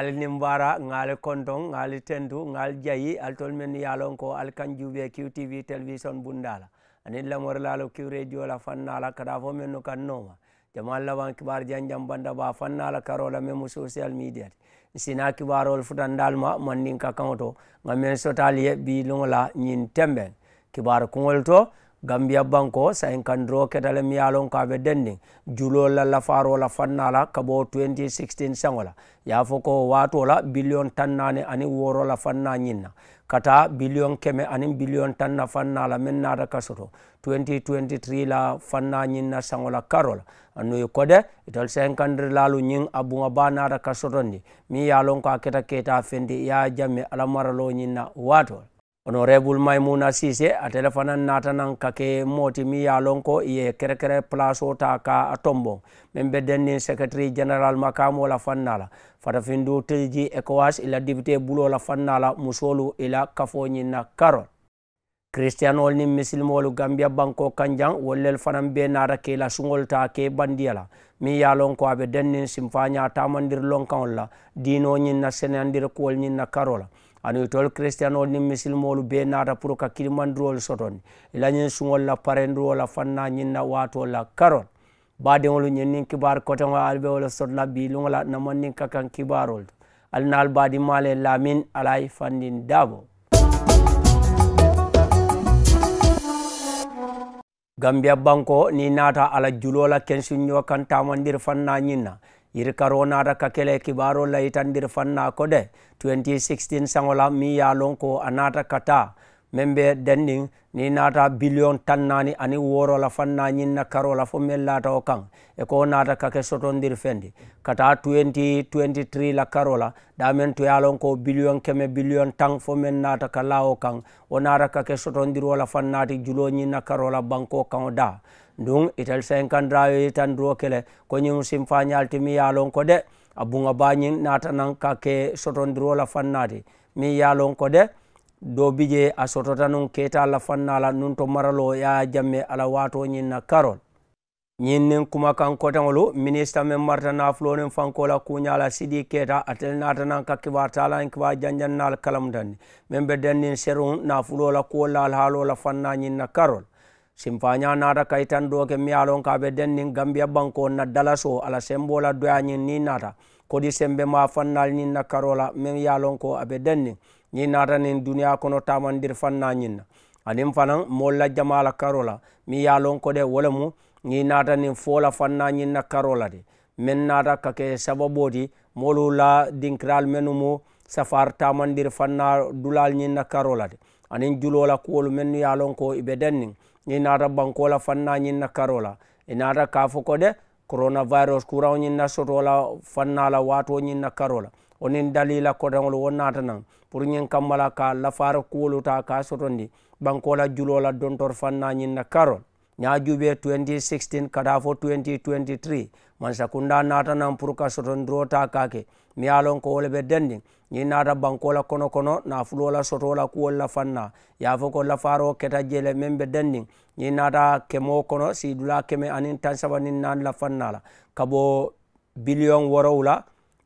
ŋaali nimbara ŋaali konton ŋaali tendu ŋaali jayi ali tolu mennu ye a ko ali kaŋ qtv television bunda la aniŋ lamori la kiw radio la fanna la kada fo mennu kaŋ nooma jamaal labaŋ kibaar janjaŋ banda ba fanna la karo la memu social media ti sina kibaarolu futandaal ma manniŋ ka kaŋo to ŋa meŋ sotaal la ñiŋ tembeŋ kibaar kuŋolu to gambia banko sayin kandiro ketale mi yalon ka be denning julo la lafaro la fannala kabo 2016 sangola ya fo ko wato la billion tannane ani woro la fanna nyinna kata billion keme ani billion tanna fannala men nada kasoto 2023 la fanna nyinna sangola karola anu kode itol sayin kandiro lalu nyin abunga ba nada kasoto ni mi yalon ka keta keta fendi ya jamme alamaralo nyinna wato ono rebul maimouna sisé a téléphone an natanan kake moti mi yalon ko ye kerekere place o ta ka a tombon min beddennin secrétary général makamo la fannala fatafindu tedji ecoas ila député boulola fannala musolu ila kafoñinna carol christianol nin misilmolu gambia banko kanjang wollel fanan be nata kela sugol ta ke bandiyala min yalon ko aɓe dennin simfaña tamandir lonkaol la dinoñinna senandir kuwol ñinna carola anoyi tol christian ol nin misilmolu be nata pour ka kilimandirol sotonde ilañin suŋolla parendirola fanna ñinna watola karol badeŋolu ñinnin kibar kotego alɓewola sotla bi luŋola namannin kakan kibarol to alinal badi male lamin alay fandin dabo gambia banko ni nata ala julola kensu ñokan tamandir fanna ñinna yirkar wonata kakele kibaro layitandir fanna ko de 2016 sangola mi yalon ko a nata kata min be dennin ni nata billion tannani ani worola fanna ñinna karola fo min lata o kan e ko nata kake sotondir fendi kata 2023 la karola damin to yalon ko billion keme billion tan fo min nata ka lawo kan o nata kake sotondir wola fannati julo ñinna karola banko kan o da dun ital senkandirawe tan duro kele koñin sin fañalti mi yalon ko de a bunga bañin nata nan ka ke sotondiro la fannati mi yalon ko de do bije a sotota nun keta la fannala nun to maralo ya jamme ala wato ñin na karol ñin nin kuma kan kotaŋolu ministre men marta nafulonin fankola kuñala sidi keta atel natanan ka kiba talan kiba janjannal kalamutandi men be dennin serun nafulo la kuwo lal halo la fanna ñin na karol simfaña nata kaytan doke miyalon kaɓe dennin gambia banko na dalaso ala sembola doyañin ni nata kodi sembe ma fannal ñin na karola min yalon ko aɓe dennin ñin natanin duniya kono tamandir fannañin na anin fanan molla jamala karola mi yalon kode wole mu ñi natanin fola fannañin na karola de min nata kake sababoti molu la dinkiral menu mu safar tamandir fanna dulal ñin na karola de anin julola kuwolu mennu yalon ko iɓe dennin ñinata bankola fanna ñinna karola inata e kafo ko de coronavirus kura o ñinna sotola fannala wato ñinna karola onin dalila kotaol wonnata nan pour ñin kammala ka lafara kuwoluta ka sotondi bankola julola dontor fanna ñinna karol ñajuɓe 2016 kata fo 2023 man sakunda natanan pour ka soton dro ta kake mi yalon ko wolɓe dendi ñi nata bankola kono kono na fulola sotola kuwol la fanna yafo ko lafaro keta jele men ɓe dendi ñi nata kemo kono si dula keme anin tansabanin nan la fannala kabo billion worowla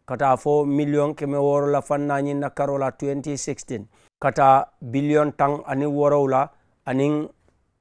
kata fo million keme woro la fanna ñin na karola 2016 kata billion tan anin worowla anin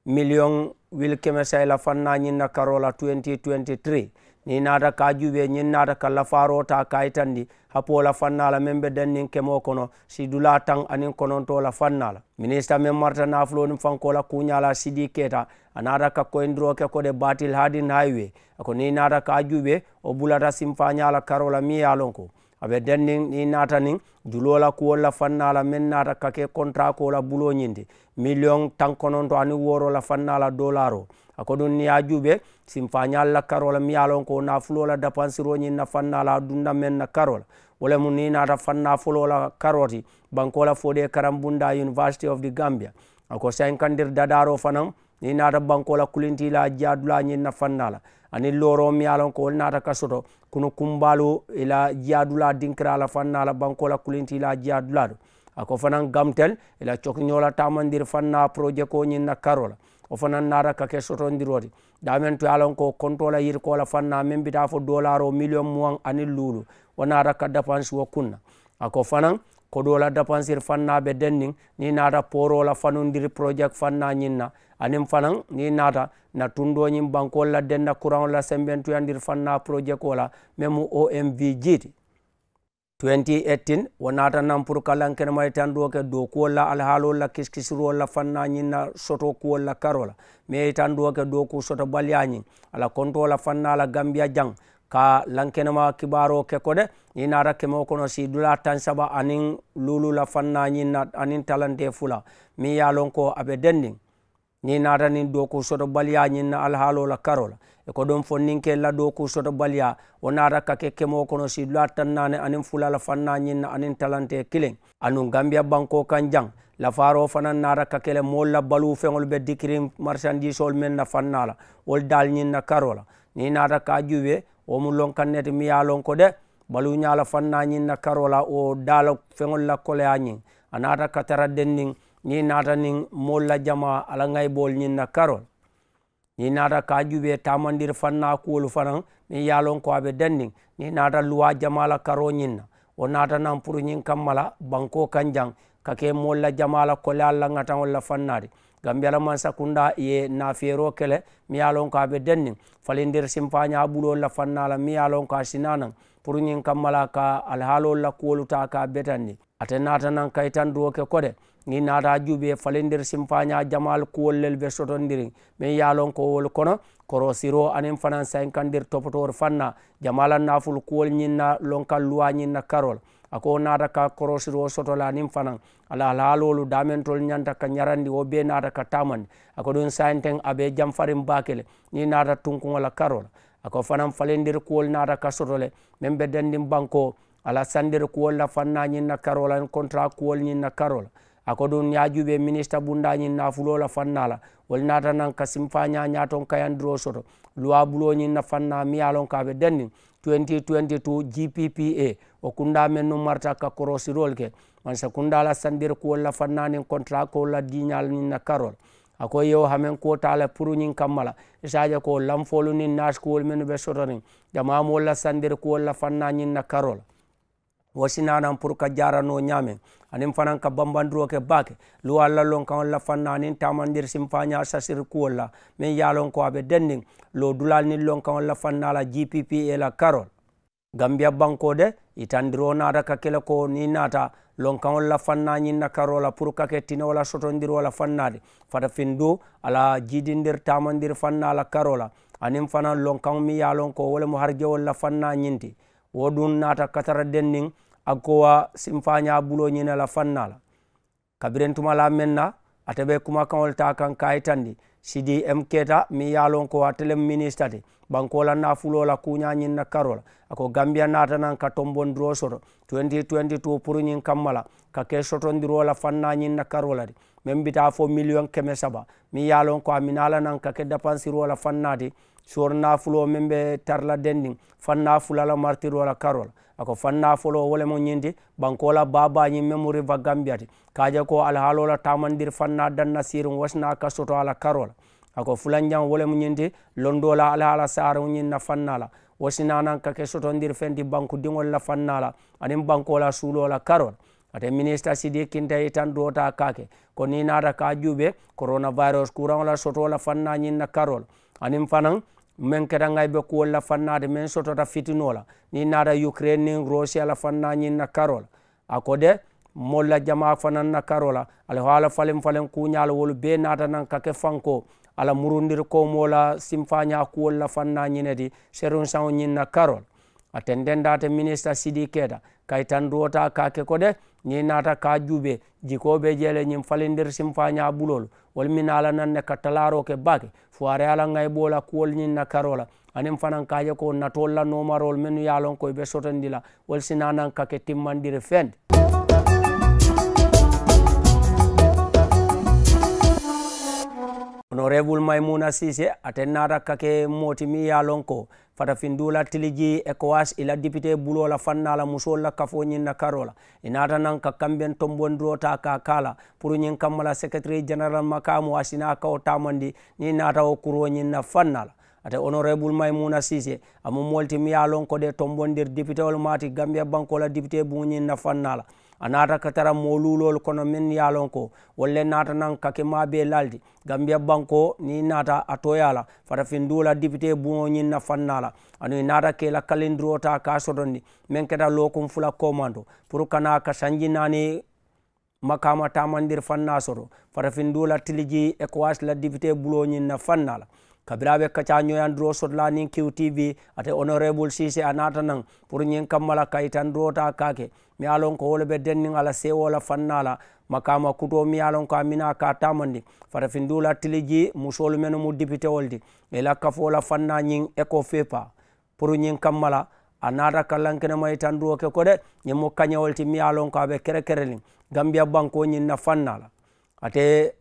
million wil keme sayla fanna ñinna karola 2023 ni naata ka juɓe ñinnaata ka lafarota kayitandi hapola fannala men ɓe dannin kemo kono si dula tan anin konontola fannala ministre men marta nafuloni fankola kuñala sidi keta a naata ka koyndiroke koɗe batil hadin haywe ako ni naata ka juɓe o bulata simfañala karola miyalon ko aɓe dennin ɗi nata nin julola kuwolla fannala min nata kake contrat kola buloñinde million tankonon to ani worola fannala dollar o ako ɗum niya juuɓe simpañal la karola miyalon ko nafulola dépensiroñin na fannala dunna men na karola wala mu ninata fanna fulola karoti bankola fooɗe karam bunda university of the gambia ako cinquandir dadaro fanan ninata bankola kulintila jadulañin na fannala ani looroŋ miŋ ye a loŋ ko wolu naata ka kunu kumbalu ila jiyadula jiyaadulaa dinkira a la faŋ na la kulinti ila la ako fanan gamtel ila la cokiñoo fanna taamandiri faŋ na projet ko ñiŋ na karo la wo fanaŋ naata ka ke sotondiroo ti to ye ko konto la yirikoo la faŋ na meŋ fo doolaaroo miliyoŋ muwaŋ aniŋ luulu wo naata ka wo kunna ako fanan kodola kodoo fanna be denniŋ ni naata porola la fanundiri fanna ñinna anin fanan ni nata na tundoñin bankol la denna courant la semben tuyandir fanna projet ko la même omv jiiti 2018 wo nata nan pour kalankene may tan ɗo ke dow kuwol la alhaalol la kiskisirol la fanna ñinna soto kuwol la karola mais tan ɗo ke dow ku soto baliyañin ala kontola fanna la gambia jang ka lankenema kibaro ke kode ni nata keme kono si dula tan saba anin lulu la fanna ñinna anin talante fula min yalon ko aɓe dendin ni natanin doku soto baliya ñinna alhaalola karola e ko ɗon fonninkella doku soto baliya o nata kake kemo kono si lat tannane anin fulala fanna ñinna anin talante kilin anun gambia banko kan jang lafaro fana nata kakele molla balu feŋol ɓe dikirin marchandise ol men na fannala wol dal ñinna karola ni nata ka juɓe womu lonkannete miya lon ko de balu ñala fanna ñinna karola o dala feŋol lakkoleya ñin a nata katara den nin ñi naatanin molla jama ala ŋayibool ñin na karol ñi naata kaa juɓe tamandir fanna kuwolu fanaŋ min ye lon ko a be danndin ni naata luwa jama la karo ñin na wo naata naŋ pour ñiŋ kanma la banko kan jaŋ ka ke molla jama la kole al la ŋataŋ wo la fannaadi gambiyala mansakunda ye nafeero kele mi ye lon ko a be danndin falindir simpaña ɓulol la fanna la mi ye lon ko a sinanaŋ pour ñiŋ kanma la ka alhaalol la kuwolu ta ka betandi ate naata naŋ kaytandiro ke ko de ni naata juuɓe falendir simpaña jamal kuwollel ɓe sotondiri min yalon kowol kono koro siro anen fana sankandir topotor fanna jamala naful kuwol ñinna lonkal luwa ñinna karol ako naata ka koro siro sotola nin fana alahalhalolu damentol ñanta ka ñarandi wo be naata ka tamandi ako ɗum sainten aɓe jamfarin bakel ni naata tunkugola karol ako fanan falendir kuwol naata ka sotole min ɓe dandin banko ala sandir kuwolla fanna ñinna karol an contrat kuwol ñinna karol a ko ɗum ñajuɓe ministre bundañin nafulola fannala woli nata nan ka simfa ñaña toon kayandiro soto loi buloñin na fanna miyalon kaɓe dandi 2022 gppa o kunda men no marta ka korosirol ke man sa kundala sandir ko wolla fannanin contrat ko wolla diñalnin na karol ako yo hamen ko tala pourñin kammala e sadia ko lanfolu nin nas ko wol men ɓe sotonin ƴamamo wolla sandir ko wolla fannañin na karol wasinanan pour ka jarano ñamen anin fanan ka bambandiro ke bake luwa lallon kan walla fanna anin tamandir simpaña sasir kuwolla min yalon ko aɓe dendin lo dulal nin lon kan walla fanna la gpp e la carol gambia banko de itandiro nata ka kela ko ni nata lon kan walla fanna ñinna karola pour kake tina wala sotondiro wala fannade fata fin do ala jidindir tamandir fanna la karola anin fana lon kan mi yalon ko wala mo harjewolla fanna ñinti wo ɗum nata katara dennin akkowa simfañabulo ñinala fannala kabiren tuma la menna ateɓe kuma kawol ta kan kayitandi sidi m keta mi yalon kowa télém ministre te bankolanna fulola kuñañinna karola ako gambia natanan ka tombondiro soto 2022 pour ñin kammala ka ke sotondirola fannañinna karola de min bita fo million keme saba mi yalon ko a minalanan ka ke dépensirola fannati suwor nafulo min be tarla dendin fanna fulala martir wala karola ako fanna folo wole mo ñindi bankola babañi memori va gambiyati kaje ko alhaalola tamandir fanna danna sirin wasna kasoto ala karola ako fulanjan wole mo ñindi londola alhaala saara ñinna fannala wasinanan kake sotondir fenti banku diŋol la fannala anin bankola la karola ate ministre sidi kintayi tan dota kake ko ni nata ka juɓe coronavirus courant wala sotola fannañinna karol anin fanan min keɗangay ɓe kuwolla fannade min sotota fitinola ni nata ukraine nin rossi ala fannañinna karol a ko de molla jama fananna karola ala haala falen falen kuñala wol be natanan kake fanko ala murundir komola simfaña kuwolla fannañinedi serum sao ñinna karol atendendate ministre sidi keeda kay tan duwota kake ko de ñin naata kaa juube jikoo be jeele ñin falindir simfañaa ɓulol wol mi naala nan ne ka talaaro ke baake foire ala ŋay ɓoola kuwol ñin na karola aniŋ fanaŋ kaaje ko natool la noomarol menu ye lon ko i be sotondi la wol si naa naŋ ka ke timmandiri fende honorebul maimouna sise aten naata kake mooti mi ye lon ko fatafindola tiliji ecowas ila député la fannala la kafo ñin na i nata nan ka kamben tombondiro ta ka kala pour ñin kammala secrétaire général makamu asina kawo tamandi ni nata o kuro ñin na fannala ate honorable maymuna sise amu molti mi ya lon ko de tombondir député ol mati gambia la député buñin na fannala a nataka tara moluulol kono min yalon ko walle nata nan kake ma be laldi gambia banko ni nata a toyala fata findula dipité buo ñin na fannala anoi nata kela kalendirota ka sodondi min keta lokum fula commando pour kana ka sanji nani makama tamandir fanna soto fata findula tiliji équoage la dipité buloñin na fannala kabirawe kacañoyan duro sodlanin kiw tv ate honorable sisé a nata nan pour ñin kammala kay tan durota kake mi alon ko wolo ɓe dennin ala sewola fannala makama kuto mi alon ko amina ka tamandi fata findula tiliji musolu men mu dipité olde e lakka fola fanna ñin éco fepa pour ñin kammala a nata kallankene may tan duroke ko de ñin mo kañawolti mi alon ko aɓe kere kereli gambia banko ñin na fannala ate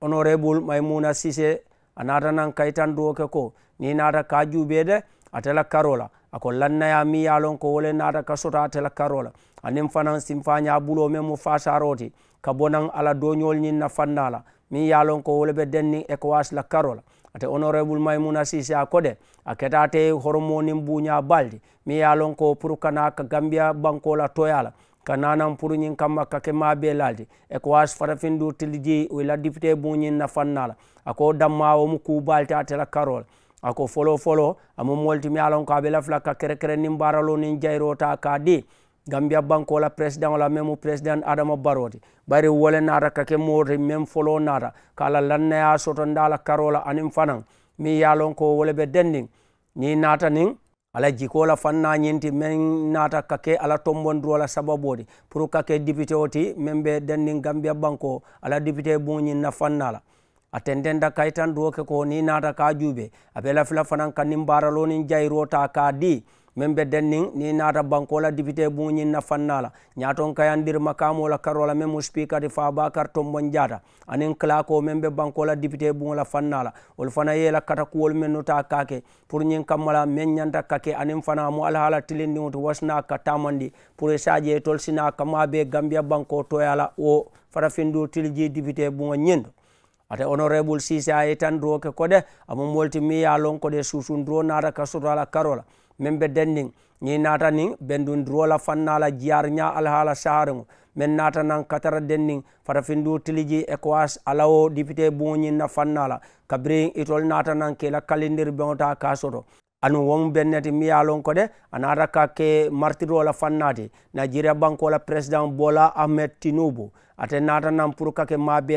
honorable may mouna sisé a natanan kaytan duwoke ko ni nata ka juɓede atela karola ako lannaya mi yalon ko wole nata ka sota atela karola anin fanan sim faña ɓulo men mo fasaroti ka bonan ala doñol ñin na fannala min yalon ko wole ɓe denni ekowas la karola ate honorable maimouna sisi a kode a ketate hormonin buña balde mi yalon ko pour kana ka gambia bankola toyala ka nanan pour ñin kamma kake maɓe laldi e ko was farafindur tili jeeyi oyla député buñin nafannala ako dammawo mo kubalte atera karol ako folo folo amo moltimi alon ko aɓe lafla ka kere kere nin baralo nin jayrota ka de gambia banque ola président ola même président adama barote bari wole nata kake mori même folo nata kala lannaya soto ndala karola anin fanan mi yalon ko woleɓe dendin ni nata nin ala jikola fannañinti min nata kake ala tombondirola sababude pour kake député o ti min ɓe denni gambia banko ala député buñi nafannala atendenda kaytan duwoke ko ni nata ka juuɓe aɓe lafila fanan kanni mbaraloni jayro ta ka di min be dennin ni nata bankola député buñin nafannala ñaton kayandir makamola karola min mo spikati fabacar tombon diata anin clako min be bankola député buŋola fannala wol fana yela katakuwol min nota kake pour ñin kammala min ñanta kake anin fana mo alhala tilindiŋoto wasina ka tamandi pour sadie e tol sina kama be gambia banko toyala wo farafindo tilji député buŋo ñindo ate honorable sisa ye tan duwo ke kode amo molti mi ya lon kode susundiro nata ka sotola karola min be denning ni nata nin bendun drola fannala jiyar nya alhala saharengo min nata nan katara denning fatafindu tiliji ecowas alawo député buñin na fannala kabri itol nata nan kela kalindir bonta kasoro anu wom benneti miyalon ko de anata ka ke martiro la fannati nigeria banko la president bola ahmed tinubu ate nata nan pour ka ke mabe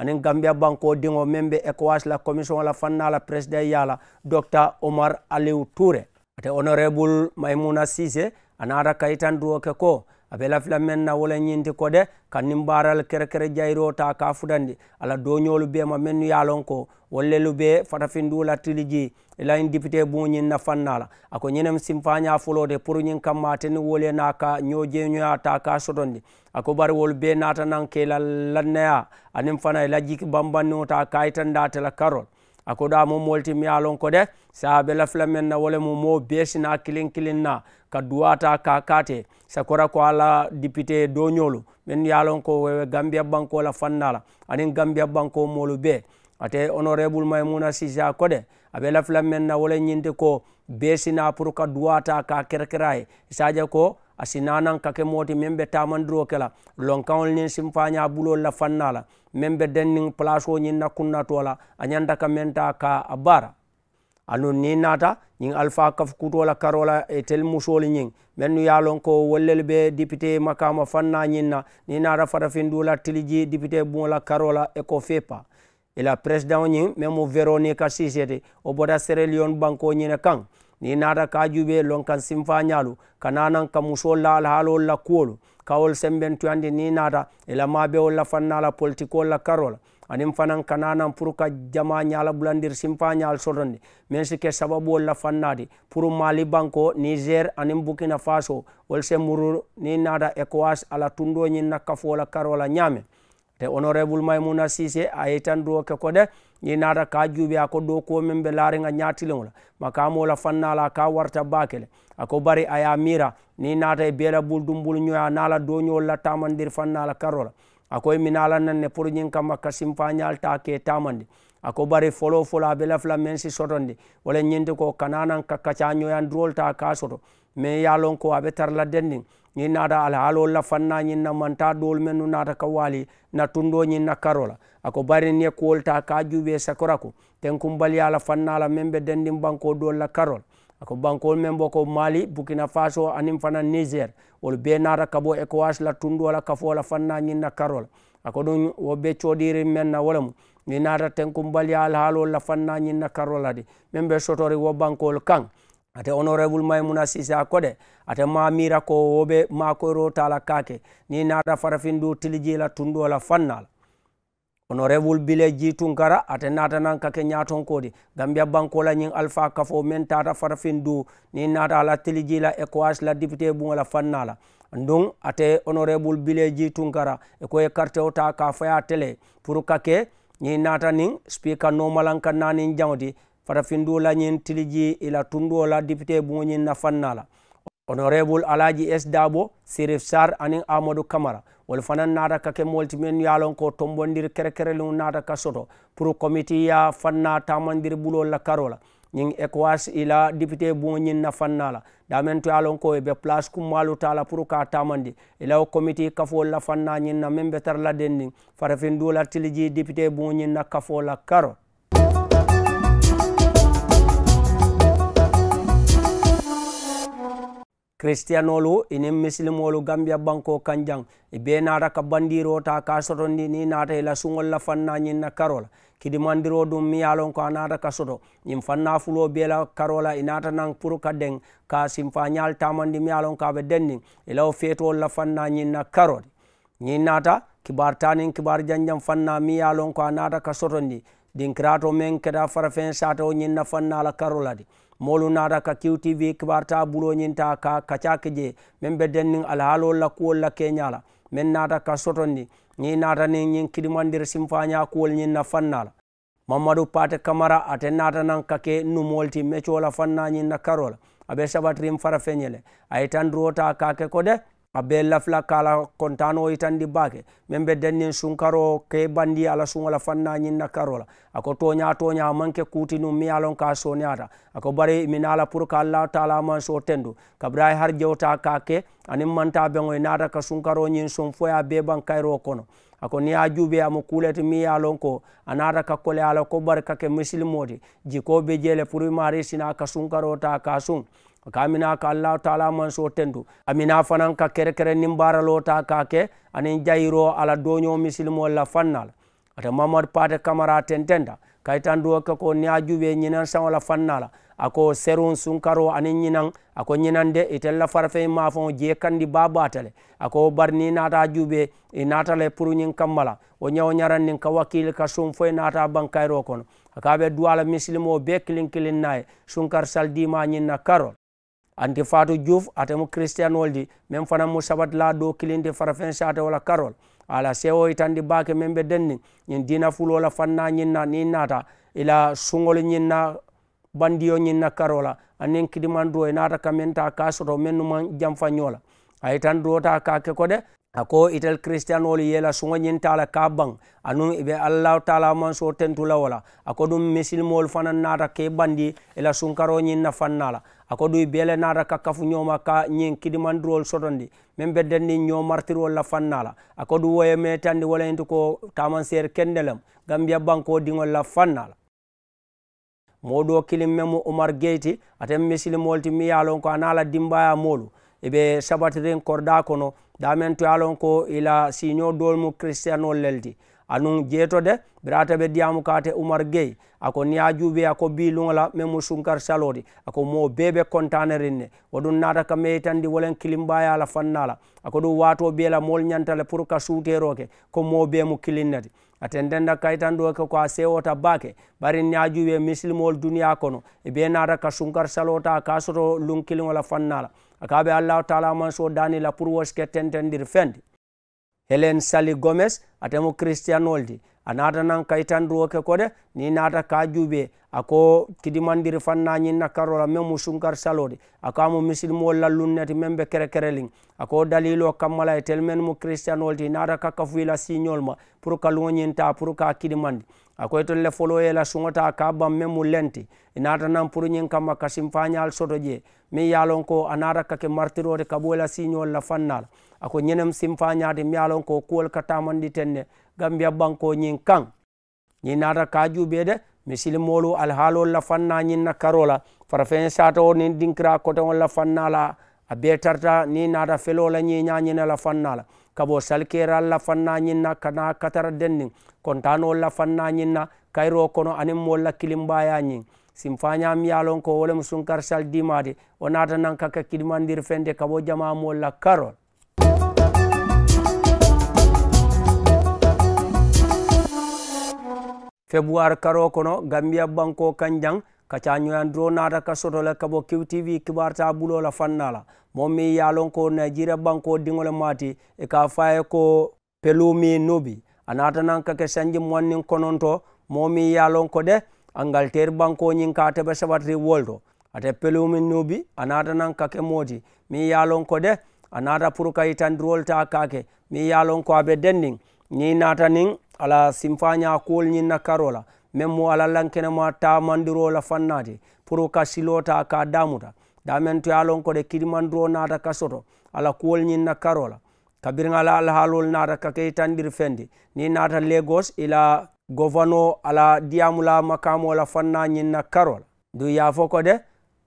anin gambia banko dingo membe ecowas la commission la fanna la president yala dr omar aliou toure ate honorable maimouna sise anata kayitan duwoke ko abe lafila men na wolen ñinti kode kannin baral kerekere jayiro ta ka fudandi ala doñolu be ma men yalon ko wollelu be fatafindu lattiliji ilayin député buñin na fannala ako ñinem simfaña folode pour ñin kamma teni wole na ka ño jeñoya ta ka sotondi ako bari wolu be nata nan kela lanneya anin fana ila jiki bambannio ta kayitan datela carole ako ɗa mo molti miya lon ko de saabe lafla men na wole mu mo besina kilin kilin na ka duwata ka kate sakora ko ala dipité doñolu min yalon ko wewe gambia banko la fannala anin gambia banko molu be ate honorable maimouna sisa ko de aɓe lafla men na wole ñinde ko besina pour ka duwata ka kerkiraye sadia ko a sinanan kake moti min ɓe tamandiro kela lonkawol nin sim faña bulol la fanna la min ɓe dennin place o ñin na kunnatola a ñanda ka menta ka a bara anon ni nata ñin alpha kaf kutola karola e tel musol ñin min nu yalon ko wollel ɓe député makama fanna ñin na ni nata farafinndula tiliji député bumola karola e ko fepa ila e président ñin min mo véronica sisiete o bota sere lion banko ñine kan ni nata kajuɓe lonkan simfa ñalu kananan ka muso laal haalol e la kuwolu kawol semben tuyandi ni nata elamabewol la fannala politique olla karola anin fanan kananan pour ka jama ñala bulandir simfa ñal sotondi men sike sababu wol la fannadi pour mali banko niger anin bukina faso wol se murur ni nata écoas ala tundoñin na kafola karola ñame te honorable maimouna sise a yitanduwo ke kode ñinata ka juuɓe a ko ɗo komin ɓe laariga ñatilegol ma ka mola fannala ka warta bakele ako bari aya mira ni nata e bela bul dumbul ñoya nala doñol lattamandir fannala karola akoye minala nanne pour ñin kamma ka simpañal ta ke tamandi ako bari folo folo aɓe lafla men si sotondi wala ñinti ko kananan ka kaca ñoyan drol ta ka soto min yalon ko aɓe tarla denndin ñiŋ naata ala haalolu la faŋ na manta doolu mennu naata ka waali na tundo ñiŋ na karola ako a ko bari niŋ ye kuwolu ka a juubee sakora ko tenkumbaliya la faŋ la meŋ be dendin banko doolu la karo ako bankol ko meŋ bo ko mali burkina faso aniŋ fana niger wolu bee naata ka bo ecowas la tundo la kafoo la faŋ na na karo la a ɗum wo be codiri men na wo le mu ni naata tenkumbaliya alhaalolu la faŋ na ñiŋ na meŋ be sotori wo bankol kaŋ ate honorable maimouna sisé a koɗe ate mamira ko woɓe makoyro e tala kake ni nata farafindu tilijila tunɗola fannala honorable bile ji tunkara ate natanan kake ñatonkodi gam biya bankola ñin alpha kafo min tata farafindu ni nata la tilijila équoage la député ɓugola fannala ndun ate honorable bile ji tunkara e koye karte o ta ka faya télé pour kake ñi nata nin spika nomalan kannanin jawdi farafinduwola ñin tiliji ila tunduwola député buŋoñin nafannala honorable alaji s dabo sirif sar anin amadou camara wol fanan nata ka ke molti men yalon ko tombondir kerekerelum nata ka soto pour comité ya fanna tamandir bulol la karola ñin equas ila député buŋoñin nafannala damen to yalon ko ɓe place kummalutala pour ka tamandi ilao comité kafol la fanna ñinna men ɓe tar laden ndin farafinduwola tiliji député buŋoñin na kafola karol christianolu inin misilimolu gambia banko kanjang ibe e nata ka bandiro ta ka sotondi ni nata ila e sugol la fannañinna karola kidimandiro ɗum miyalon ko a nata ka soto in fanna fulo bela karola inata nan pour ka deng ka simfa ñal tamandi miyalon ko aɓe denni ilawo fetowol la fannañinna karole ñin nata kibar tanin kibar janjam fanna miyalon ko a nata ka sotondi ɗin kirato men keɗa farafen sata o ñinna fannala karola di molu nadaka qtv kibarta buloñinta ka kacake je min ɓe dennin alhaalol la kuwol la keñala min nadaka sotondi ñi natanin ñin kidimandir simfañakuwol ñin na fannala mamadou pate camara aten natanan kake numolti mecola fannañin na karola aɓe saɓatirin fara feñele ayitandurota kake ko de abe lafla kala kontano itandi e bake min be dannin sunkaro ke bandi ala sunwala fanna ñinna karola ako toña toña manke kuti num mi alon ka soniyata ako bare minala pour ka allah taala man so tendu kabrai e har jewta ka ke anin manta beno e nata ka sunkaro ñin son foya be ban kayro kono ako ni a juube amo kuulete mi yalon ko a nata ka kole ala ko bare kake misilimoti jikoɓe jeele pour imari sina ka sunkaro ta ka sun kamina ka allah taala man so tendu amina fanan ka kere kere nin baralota kake anin jayiro ala doño misilmolla fannal ata mamad pate camara tentenda kaytan duwo ka ko niya juɓe ñinan sawola fannala ako serun sunkaro anin ñinan ako ñinande itella farfeyi mafo jee kandi babatale ako bar ni nata juɓe i natale pour ñin kammala wo ñawo ñaran nin ka wakil ka sum foye nata bankayro kono akaɓe duwala misilimo be kilin kilin naye sunkar saldima ñinna karol ante fato diouf atemo christian woldi min fana mo sabat la ɗo kilinde farafin sate walla carol ala sewo e tandi bake min ɓe denni in dina fulo walla fanna ñinna ni nata ila sugol ñinna bandiyo ñinna carola anin kidimandu e nata kamin ta kasoto min numa jam fañola ay tan dota kake ko de ako ital christian wol yela suŋo ñintala ka baŋ anuŋ i be alla talaman so tentula wola ako duŋ misilimol fana nata ke bandi i la sunkaro ñiŋ nafaŋ na la ako du i bele nata ka kafu ñoma ka ñiŋ kidimandirol sotondi meŋ be dendiŋ ño martirol la faŋ na la ako du woye me tandi wala yinti ko tamanseer kende lem gambia banko diŋol la faŋ na la moɗo kilim memu umar geyti aten misilimol ti mi ye lon ko a na la dimbaya molu i be sabatiriŋ korda kono damen toyalon ko ila sino dolmu christian o leldi anun jeetode birata ɓe ndiyamu kate oumar gueye ako niya juuɓe ako bi lugola mais mo sunkar salodi ako mo beɓe contanerin ne woɗum nata ka meyi tandi wolen kilimbayala fannala ako ɗum wato biyela mol ñantale pour ka suuteroke ko mo be mo kilinnati aten denda kaytan ɗo ke ko a sewota bake ɓarin niyajuuɓe misilmol duniya kono e ɓe nata ka sunkar salota kasoto lun kilingola fannala akaɓe allahu taala man so danila pour woske tentendir fende helen sali gomes atemo christian oldi anata nan ke kode ni nata ka jube ako kidimandiri fannañin na karola men mu sunkar salode ako la misilmol lallunneti men kere kerekerelin ako dalilo kammala e tel men mo christianolti nata ka fuyila signol ma pour ka luŋoñinta pour ka kidimandi akoy ton le foloyela suŋota ka baŋ meŋ mu lenti i naata naŋ puru ñiŋ kamma kasiŋ fañal soto je miŋ ye loŋ ko a naata kake martiro ti kabo la siñol la fanna la ako ñinem siŋ fañati miŋ ye loŋ ko kuwolu ka tamandi teŋ ne gambiya baŋko ñiŋ kaŋ ñiŋ naata ka jube de misilimolu alihaalol la fanna ñiŋ na karo la farafeŋ satawo niŋ dinkira kotoŋo la fanna la a bee tarta niŋ naata felo la ñiña ñine la fanna la kabo salkera lafannañinna kana katara denni kontano lafannañinna kayro kono anin mo la kilimbayañi sim fañam yalon ko wolem sunkar sal dimade o natanan kaka kidmandir fende kabo jama mo la karol febuwar karo kono gambia banko kan jang kacañoyandiro nata ka sotole kabo kiw tv kibarta bulola fannala mon mi yalon ko nigeria banko dingole mati e ka faye ko pelumi nubi a natanan kake sanji monnin kononto momi yalon ko de angal ter banko ñin ka teɓe saɓatri wolto ate pelumi nubi a natanan kake moti mi yalon ko de a nata pour kay tandirol ta kake mi yalon ko aɓe dennin ni natanin ala simfaña kuol ñin na karola men mo ala lankenema ta mandirola fannati pour ka silota ka damuta damin to yalon ko de kidimandiro nata ka soto ala kuwol ñinna karola kabirgala alhaalol nata ka kay tanɗir fende ni nata legos ila govano ala diyamula makamola fanna ñinna karola du yafo ko de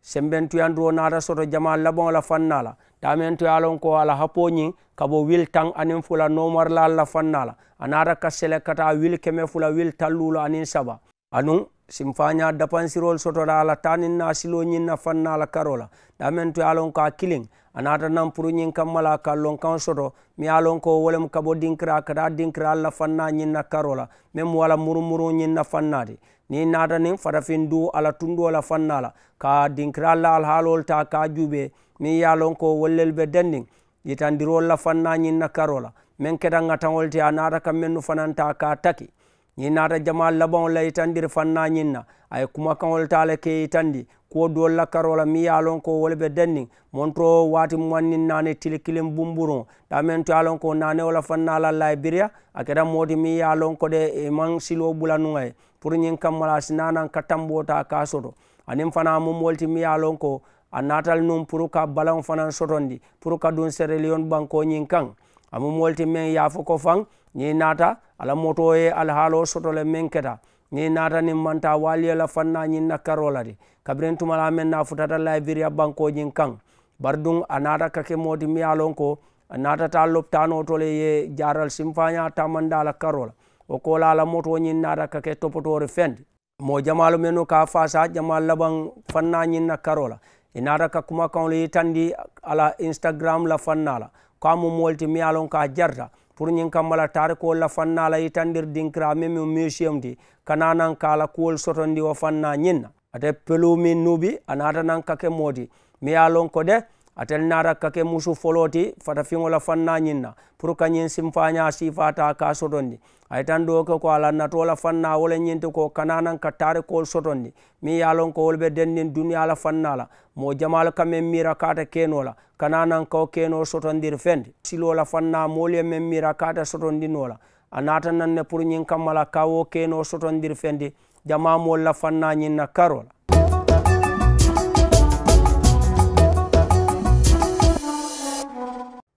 semben tuyandiro nata soto jama labon ala fannala damin to yalon ko ala hapo ñin kabo wil tan anin fula nomarla alla fannala anata ka sele kata wil keme fula wil tallulo anin saba anun sim faña dapansirol sotoɗa ala tanin na siloñin na fannala karola damen to yalon ka kiliŋ anata nanpuruñin kammala kallon kan soto mi yalon ko wolem kabo dinkira kata dinkira alla fanna ñin na karola mem wala murumuru ñin na fannati ni nata nin fatafin du ala tunduwola fannala ka dinkira alla alhaalol ta ka juɓe mi yalon ko wollel ɓe dendin yitandirolla fanna ñin na karola min keɗan ŋatanwol te anata kam men nu fananta ka taki ñiŋ naata jama labaŋo la yitandiri fanna ñiŋ na a ye kumakaŋolu ta la ke yitandi kuwo duwolu la karo la miŋ ye a loŋ ko wo le be denniŋ montoro waati manniŋ naani tili kiliŋ bumburuŋo ta meŋ to ye a loŋ ko naanewo la fanna la la ye biriya a keta mooti miŋ ye a loŋ ko de maŋ siloo bula nuŋa ye puru ñiŋ kanma la a si naanaŋ ka tamboo ta ka soto aniŋ fanaŋ mumoolu ti miŋ ye a loŋ ko a naatal nuŋ puru ka balaŋo fanaŋ sotondi puru ka duŋ sereliyoŋ bankoo ñiŋ kaŋ amu molti men yaafo ko faŋ ñi naata ala motoye alhaalo sotole men keta ñi naata nin manta waaliyo la fanna ñin na karola de kabirin tumala men na futata laibiria bankojin kaŋ bari duŋ a naata kake moti miya lon ko a naatata loptano tole ye jaaral simfaña tamanda la karola wo kola ala moto ñin naata kake topotore fendi mo jamalu mennu ka fasa jamal laban fanna ñin na karola i e naata ka kuma kaŋolu yi tandi ala instagram la fannala kamu molti miyalon ka jarta pour ñin kammala tare ko la fannala yitandir dinkira min mi musiem di kana nan kala kuwol sotondi o fanna ñinna ate pelumin nuubi a nata nan kake moodi miyalon ko de atel naraka ke musu foloti fata fiŋola fanna ñiŋ na pour ka ñiŋ simfaña sifata ka sotondi aye tan do ke ko ala natola fanna wole ñinti ko kananan ka tari kol sotondi miŋ ye lon ko wol be dendin duniya la fanna la mo jamal ka meŋ mira kata keno la kananan kao keno sotondiri fendi silo la fanna moolu ye meŋ mira kata sotondino la a nata nan ne pour ñiŋ kammala kawo keno sotondiri fendi jama mol la fanna ñiŋ na karo la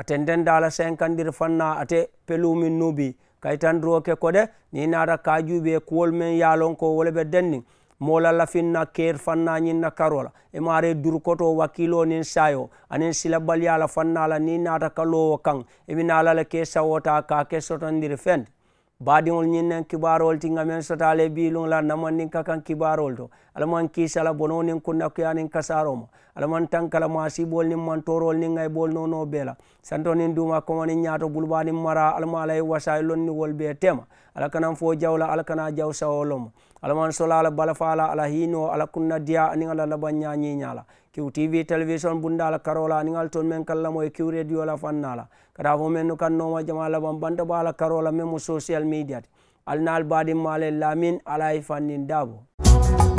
aten dendala senkandir fanna ate pelumin nubi kaytan roke koɗe ni nara kajuɓe e kuwol men yalonko woleɓe denni molalla finna keer fanna ñinna karola e mare durkoto wakkilo nin sayo anin silabbal yala fannala ni nata kalowo kan emi nalala ke sawota ka ke sotandir fende baadiŋol ñiŋ neŋ kibaarol ti ŋa meŋ sota le biiluŋ la namaŋ niŋ ka kaŋ kibaarol to alamaŋ kiisala bono niŋ kunnakuya niŋ kasaaro ma alamaŋ tankala maasiibool niŋ mantoorol niŋ ŋayibool noonoo bee la santo niŋ duuma komo niŋ ñaato bulubaa niŋ mara alama ala ye wasaayiloŋ ni wol bee tema ala kanaŋ fo la ala kana jaw sawo alaman solala balafala ala hino ala kunna diya aniŋa la laban ñañiñala kiw tv télévision bunda la karola aniŋal ton men kallamo e kiw radio la fanna la kata fo men nu kannoma jama laban banta ba la karola même social média ti alinal badin male lamin alaye fannin dabo